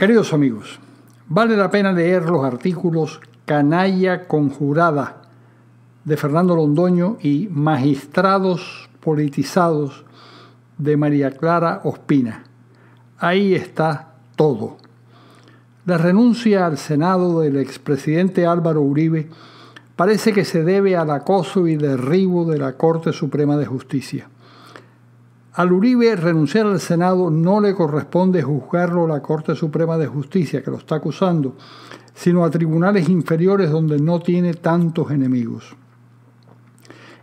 Queridos amigos, vale la pena leer los artículos Canalla Conjurada de Fernando Londoño y Magistrados Politizados de María Clara Ospina. Ahí está todo. La renuncia al Senado del expresidente Álvaro Uribe parece que se debe al acoso y derribo de la Corte Suprema de Justicia. Al Uribe renunciar al Senado no le corresponde juzgarlo a la Corte Suprema de Justicia que lo está acusando, sino a tribunales inferiores donde no tiene tantos enemigos.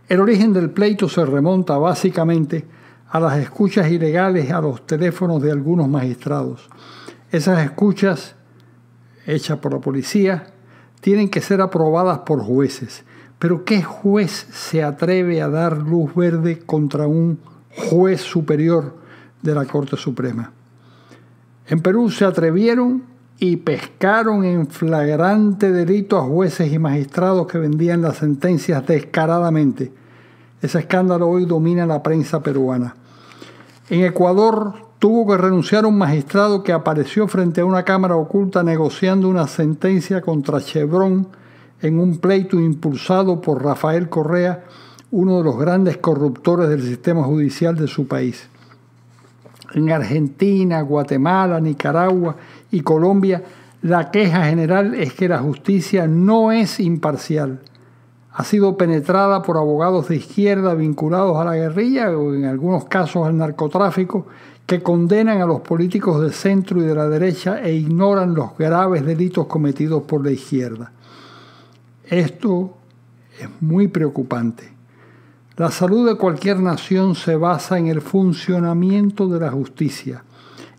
El origen del pleito se remonta básicamente a las escuchas ilegales a los teléfonos de algunos magistrados. Esas escuchas, hechas por la policía, tienen que ser aprobadas por jueces. Pero ¿qué juez se atreve a dar luz verde contra un juez superior de la Corte Suprema. En Perú se atrevieron y pescaron en flagrante delito a jueces y magistrados que vendían las sentencias descaradamente. Ese escándalo hoy domina la prensa peruana. En Ecuador tuvo que renunciar un magistrado que apareció frente a una cámara oculta negociando una sentencia contra Chevron en un pleito impulsado por Rafael Correa uno de los grandes corruptores del sistema judicial de su país. En Argentina, Guatemala, Nicaragua y Colombia, la queja general es que la justicia no es imparcial. Ha sido penetrada por abogados de izquierda vinculados a la guerrilla o en algunos casos al narcotráfico que condenan a los políticos de centro y de la derecha e ignoran los graves delitos cometidos por la izquierda. Esto es muy preocupante. La salud de cualquier nación se basa en el funcionamiento de la justicia.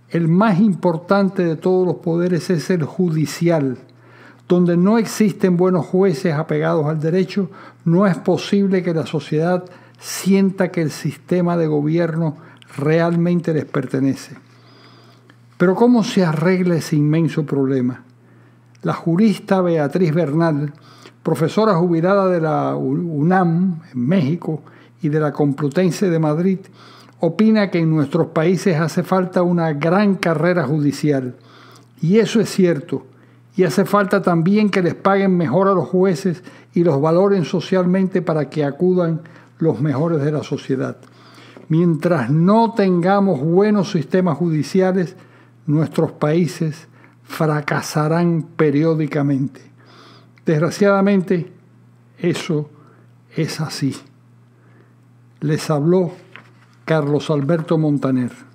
El más importante de todos los poderes es el judicial. Donde no existen buenos jueces apegados al derecho, no es posible que la sociedad sienta que el sistema de gobierno realmente les pertenece. Pero ¿cómo se arregla ese inmenso problema? La jurista Beatriz Bernal profesora jubilada de la UNAM en México y de la Complutense de Madrid, opina que en nuestros países hace falta una gran carrera judicial. Y eso es cierto. Y hace falta también que les paguen mejor a los jueces y los valoren socialmente para que acudan los mejores de la sociedad. Mientras no tengamos buenos sistemas judiciales, nuestros países fracasarán periódicamente. Desgraciadamente, eso es así. Les habló Carlos Alberto Montaner.